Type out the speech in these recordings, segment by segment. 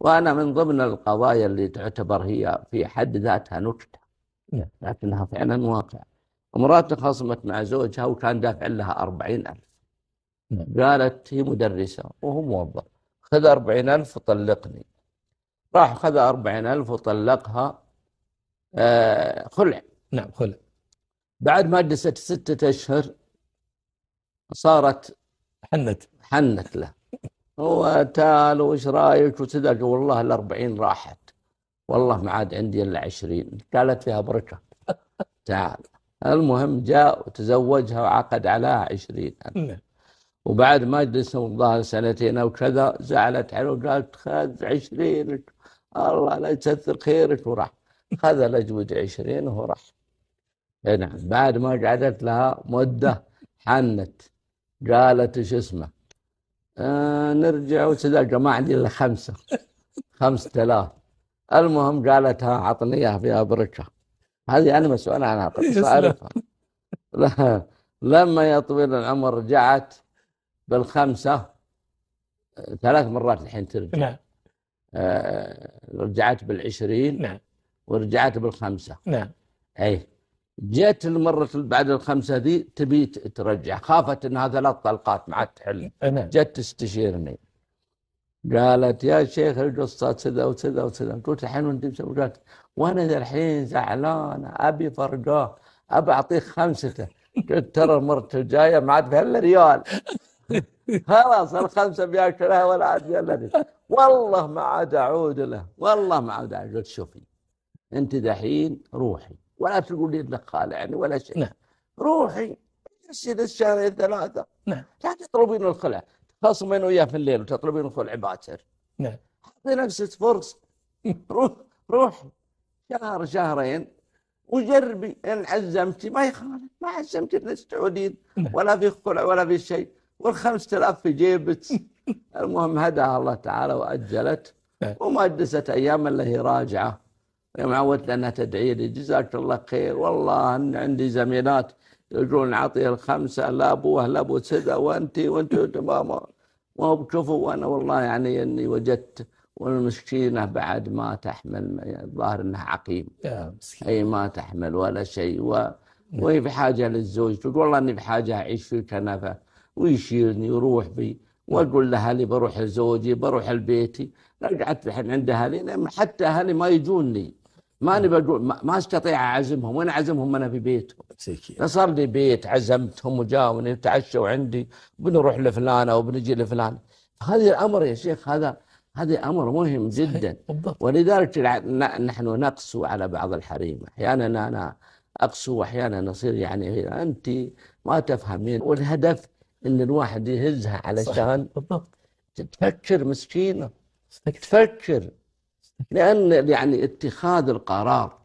وأنا من ضمن القضايا اللي تعتبر هي في حد ذاتها نكتة لكنها فعلا واقع امرأة تخاصمت مع زوجها وكان دافع لها أربعين ألف نعم. قالت هي مدرسة وهو موظف خذ أربعين ألف وطلقني راح خذ أربعين ألف وطلقها آه خلع نعم خلع بعد ما جلست ستة أشهر صارت حنت حنت له هو تعال وش رايك وصدق والله الأربعين راحت والله ما عاد عندي إلا عشرين قالت فيها بركة تعال المهم جاء وتزوجها وعقد عليها عشرين نعم. وبعد ما جلسوا الظاهر سنتين أو كذا زعلت عليه وقالت خذ عشرين الله لا يكثر خيرك وراح خذ الأجود عشرين وراح إيه نعم بعد ما قعدت لها مدة حنت قالت ايش اسمه آه نرجع وتلقى ما عندي الا خمسه خمسة آلاف المهم قالت ها عطني اياها فيها بركه هذه انا مسؤول عنها قصة طيب، اعرفها لما طويل العمر رجعت بالخمسه ثلاث مرات الحين ترجع نعم آه رجعت بالعشرين نعم ورجعت بالخمسه نعم اي جت المرة بعد الخمسة ذي تبي ترجع خافت انها ثلاث طلقات ما عاد تحل جت تستشيرني قالت يا شيخ القصة كذا وكذا وكذا قلت الحين وانت مسوي قالت وانا الحين زعلان ابي فرقاه ابى اعطيك خمسته قلت ترى المرة الجاية ما عاد فيها الا ريال خلاص الخمسة بياكلها ولا عاد فيها الا ريال والله ما عاد اعود له والله ما عاد اعود قلت شوفي انت دحين روحي ولا تقول لي انك خالع يعني ولا شيء نعم. روحي اجلسي شهرين ثلاثه نعم لا تطلبين الخلع تخاصمين وياه في الليل وتطلبين الخلع باكر نعم اعطي نفسك فرصه روح روحي شهر شهرين وجربي ان عزمتي ما يخالف ما عزمتي بس تعودين نعم. ولا في خلع ولا في شيء وال 5000 في جيبك المهم هداها الله تعالى وأجلت نعم. وما دست أيام إلا هي راجعة يوم عودت انها تدعي لي جزاك الله خير والله ان عندي زميلات يقولون عطيه الخمسه لا ابوه لا ابو سده وانت وانت ماما ما هو بكفو وانا والله يعني اني وجدت والمسكينه بعد ما تحمل الظاهر انها عقيم اي ما تحمل ولا شيء و... وهي بحاجه للزوج تقول والله اني بحاجه اعيش في كنفه ويشيلني يروح بي واقول لاهلي بروح لزوجي بروح لبيتي قعدت الحين عند اهلي حتى اهلي ما يجوني ماني بقول ما, ما استطيع اعزمهم وانا اعزمهم انا في بيتهم لا صار لي بيت عزمتهم وجاوا وتعشوا عندي بنروح لفلانه وبنجي لفلان هذا الامر يا شيخ هذا هذا امر مهم جدا بالضبط. ولذلك نحن نقسو على بعض الحريم احيانا انا اقسو واحيانا نصير يعني انت ما تفهمين والهدف ان الواحد يهزها علشان بالضبط تفكر مسكينه تفكر لأن يعني اتخاذ القرار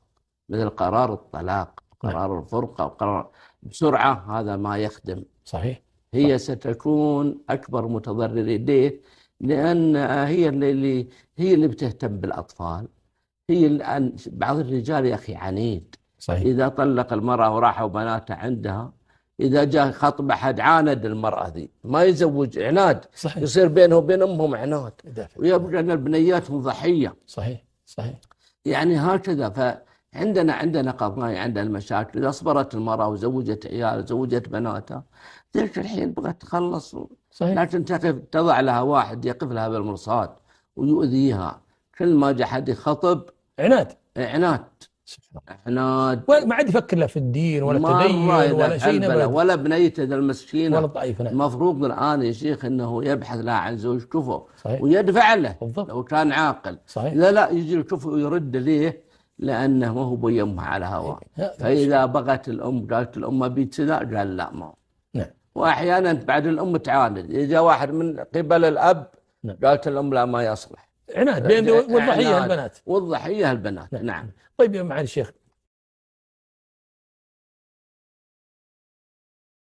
مثل قرار الطلاق نعم. قرار الفرقة وقرار بسرعة هذا ما يخدم صحيح هي صح. ستكون أكبر متضرر ليه؟ لأن هي اللي هي اللي بتهتم بالأطفال هي بعض الرجال يا أخي عنيد صحيح. إذا طلق المرأة وراحوا بناتها عندها اذا جاء خطب احد عاند المراه ذي ما يزوج عناد صحيح. يصير بينه وبين امهم عناد ويبقى البنيات هم ضحيه صحيح صحيح يعني هكذا فعندنا عندنا قضايا عندنا مشاكل اذا صبرت المراه وزوجت عيال وزوجت بناتها ذيك الحين بغت تخلص صحيح لكن تقف تضع لها واحد يقف لها بالمرصاد ويؤذيها كل ما جاء حد يخطب عناد عناد احنا ما عاد يفكر لا في الدين ولا التدين ولا شيء ولا, ولا بنيته المسكينه ولا نعم المفروض الان يا شيخ انه يبحث لها عن زوج كفو صحيح. ويدفع له بالضبط. لو كان عاقل صحيح. لا لا يجي الكفو ويرد ليه لانه ما هو بيمها على هوا فاذا بغت الام قالت الام ابي كذا قال لا ما نعم واحيانا بعد الام تعاند اذا واحد من قبل الاب نعم. قالت الام لا ما يصلح عناد بين والضحيه البنات والضحيه البنات نعم. نعم, طيب يا معالي الشيخ